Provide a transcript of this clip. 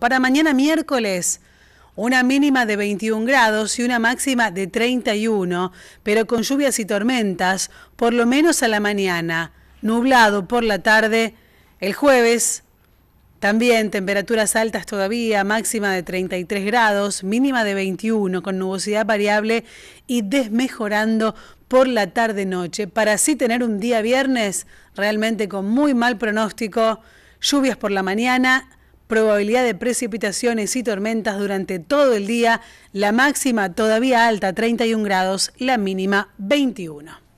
Para mañana miércoles, una mínima de 21 grados y una máxima de 31, pero con lluvias y tormentas, por lo menos a la mañana, nublado por la tarde. El jueves, también temperaturas altas todavía, máxima de 33 grados, mínima de 21, con nubosidad variable y desmejorando por la tarde-noche, para así tener un día viernes realmente con muy mal pronóstico, lluvias por la mañana, probabilidad de precipitaciones y tormentas durante todo el día, la máxima todavía alta 31 grados, la mínima 21.